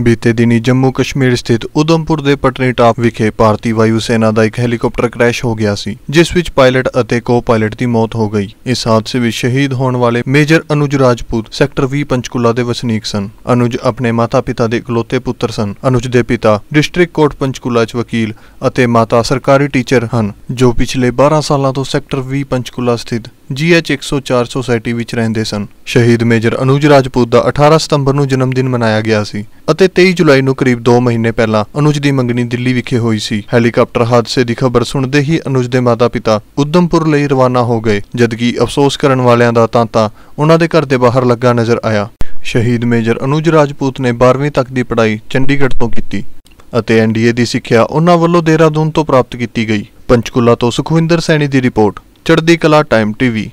ਬੀਤੇ ਦਿਨੀ ਜੰਮੂ ਕਸ਼ਮੀਰ ਸਥਿਤ ਉਦਮਪੁਰ ਦੇ ਪਟਨੀ ਟਾਪ ਵਿਖੇ ਭਾਰਤੀ ਵਾਯੂ ਸੈਨਾ ਦਾ ਇੱਕ ਹੈਲੀਕਾਪਟਰ ਕ੍ਰੈਸ਼ ਹੋ ਗਿਆ ਸੀ ਜਿਸ ਵਿੱਚ ਪਾਇਲਟ ਅਤੇ ਕੋ-ਪਾਇਲਟ ਦੀ ਮੌਤ ਹੋ ਗਈ ਇਸ ਹਾਦਸੇ ਵਿੱਚ ਸ਼ਹੀਦ ਹੋਣ ਵਾਲੇ ਮੇਜਰ ਅਨੁਜ ਰਾਜਪੂਤ ਸੈਕਟਰ 20 ਪੰਚਕੁਲਾ ਦੇ ਵਸਨੀਕ ਸਨ ਅਨੁਜ ਆਪਣੇ ਮਾਤਾ-ਪਿਤਾ ਦੇ ਇਕਲੌਤੇ ਪੁੱਤਰ ਸਨ ਅਨੁਜ ਦੇ ਪਿਤਾ ਡਿਸਟ੍ਰਿਕਟ ਕੋਰਟ ਪੰਚਕੁਲਾ 'ਚ ਵਕੀਲ ਅਤੇ ਮਾਤਾ ਸਰਕਾਰੀ ਟੀਚਰ ਹਨ ਜੋ ਪਿਛਲੇ 12 ਸਾਲਾਂ ਤੋਂ ਸੈਕਟਰ 20 ਪੰਚਕੁਲਾ ਸਥਿਤ ਜੀਐਚ 104 ਸੋਸਾਇਟੀ ਵਿੱਚ ਰਹਿੰਦੇ ਸਨ ਸ਼ਹੀਦ ਮੇਜਰ ਅਨੂਜ ਰਾਜਪੂਤ ਦਾ 18 ਸਤੰਬਰ ਨੂੰ ਜਨਮ ਦਿਨ ਮਨਾਇਆ ਗਿਆ ਸੀ ਅਤੇ 23 ਜੁਲਾਈ ਨੂੰ ਕਰੀਬ 2 ਮਹੀਨੇ ਪਹਿਲਾਂ ਅਨੂਜ ਦੀ ਮੰਗਣੀ ਦਿੱਲੀ ਵਿਖੇ ਹੋਈ ਸੀ ਹੈਲੀਕਾਪਟਰ ਹਾਦਸੇ ਦੀ ਖਬਰ ਸੁਣਦੇ ਹੀ ਅਨੂਜ ਦੇ ਮਾਤਾ-ਪਿਤਾ ਉਦਮਪੁਰ ਲਈ ਰਵਾਨਾ ਹੋ ਗਏ ਜਦਕਿ ਅਫਸੋਸ ਕਰਨ ਵਾਲਿਆਂ ਦਾ ਤਾਂ ਤਾਂ ਉਹਨਾਂ ਦੇ ਘਰ ਦੇ ਬਾਹਰ ਲੱਗਾ ਨਜ਼ਰ ਆਇਆ ਸ਼ਹੀਦ ਮੇਜਰ ਅਨੂਜ ਰਾਜਪੂਤ ਨੇ 12ਵੀਂ ਤੱਕ ਦੀ ਪੜ੍ਹਾਈ ਚੰਡੀਗੜ੍ਹ ਤੋਂ ਕੀਤੀ ਅਤੇ ਐਨਡੀਏ ਦੀ ਸਿੱਖਿਆ ਉਹਨਾਂ ਵੱਲੋਂ ਦੇਹਰਾਦੂਨ ਤੋਂ ਪ੍ਰਾਪਤ ਕੀਤੀ ਗਈ ਪੰਚਕੁਲਾ ਤੋਂ ਸੁਖਵਿੰਦਰ ਸੈਣੀ ਦੀ ਰਿਪੋਰਟ ਚੜ੍ਹਦੀ ਕਲਾ ਟਾਈਮ ਟੀਵੀ